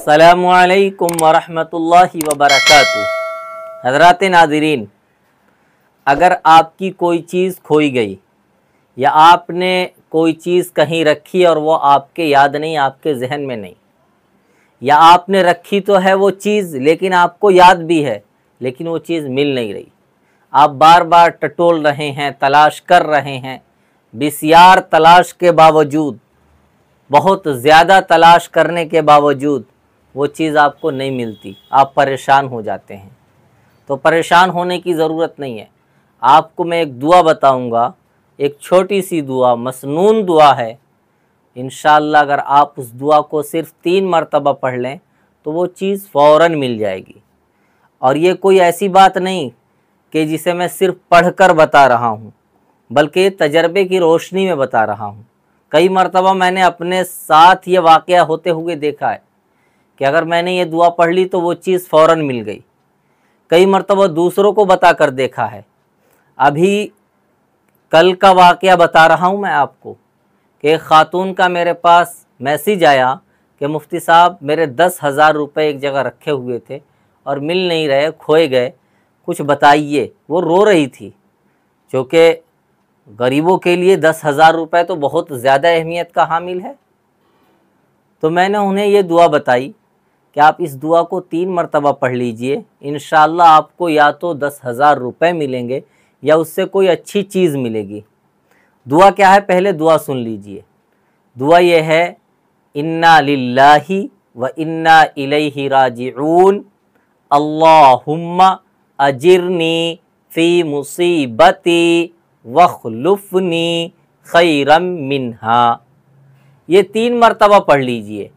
असलकम वरहमतुल्लि वबरक हजरत नाजरीन अगर आपकी कोई चीज़ खोई गई या आपने कोई चीज़ कहीं रखी और वो आपके याद नहीं आपके जहन में नहीं या आपने रखी तो है वो चीज़ लेकिन आपको याद भी है लेकिन वो चीज़ मिल नहीं रही आप बार बार टटोल रहे हैं तलाश कर रहे हैं बिसार तलाश के बावजूद बहुत ज़्यादा तलाश करने के बावजूद वो चीज़ आपको नहीं मिलती आप परेशान हो जाते हैं तो परेशान होने की ज़रूरत नहीं है आपको मैं एक दुआ बताऊंगा एक छोटी सी दुआ मसनून दुआ है इन अगर आप उस दुआ को सिर्फ तीन मरतबा पढ़ लें तो वो चीज़ फ़ौर मिल जाएगी और ये कोई ऐसी बात नहीं कि जिसे मैं सिर्फ पढ़कर बता रहा हूँ बल्कि तजर्बे की रोशनी में बता रहा हूँ कई मरतबा मैंने अपने साथ ये वाक़ होते हुए देखा है कि अगर मैंने ये दुआ पढ़ ली तो वो चीज़ फ़ौर मिल गई कई मरतबा दूसरों को बता कर देखा है अभी कल का वाक़ बता रहा हूँ मैं आपको कि एक ख़ातून का मेरे पास मैसेज आया कि मुफ्ती साहब मेरे दस हज़ार रुपये एक जगह रखे हुए थे और मिल नहीं रहे खोए गए कुछ बताइए वो रो रही थी चूँकि गरीबों के लिए दस हज़ार रुपये तो बहुत ज़्यादा अहमियत का हामिल है तो मैंने उन्हें ये दुआ बताई कि आप इस दुआ को तीन मरतबा पढ़ लीजिए इन आपको या तो दस हज़ार रुपये मिलेंगे या उससे कोई अच्छी चीज़ मिलेगी दुआ क्या है पहले दुआ सुन लीजिए दुआ यह है इन्ना लिल्लाही व इन्ना इलैहि राजून अल्लाहुम्मा अजिरनी फ़ी मुसीबती वखलुफनी खैरम मिन्हा ये तीन मरतबा पढ़ लीजिए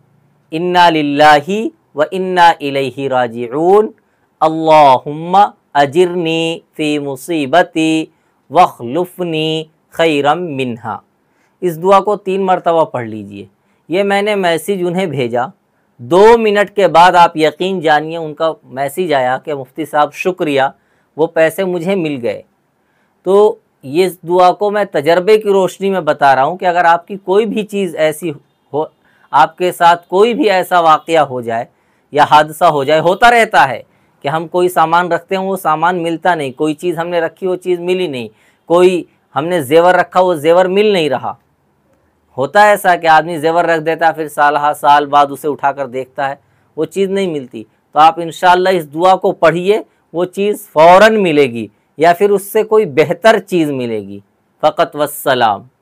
इन्ना लाही व इन्ना इलही राजिऊन अल्लाहुम्मा अजिरनी फ़ी मुसीबती वखलुफनी खैरम मिन्हा इस दुआ को तीन मरतबा पढ़ लीजिए ये मैंने मैसेज उन्हें भेजा दो मिनट के बाद आप यकीन जानिए उनका मैसेज आया कि मुफ्ती साहब शुक्रिया वो पैसे मुझे मिल गए तो ये इस दुआ को मैं तजर्बे की रोशनी में बता रहा हूँ कि अगर आपकी कोई भी चीज़ ऐसी हो आपके साथ कोई भी ऐसा वाक़ हो जाए या हादसा हो जाए होता रहता है कि हम कोई सामान रखते हैं वो सामान मिलता नहीं कोई चीज़ हमने रखी वो चीज़ मिली नहीं कोई हमने जेवर रखा वो जेवर मिल नहीं रहा होता है ऐसा कि आदमी जेवर रख देता है फिर साल हा साल बाद उसे उठा कर देखता है वो चीज़ नहीं मिलती तो आप इन इस दुआ को पढ़िए वो चीज़ फ़ौर मिलेगी या फिर उससे कोई बेहतर चीज़ मिलेगी फ़कत वसलाम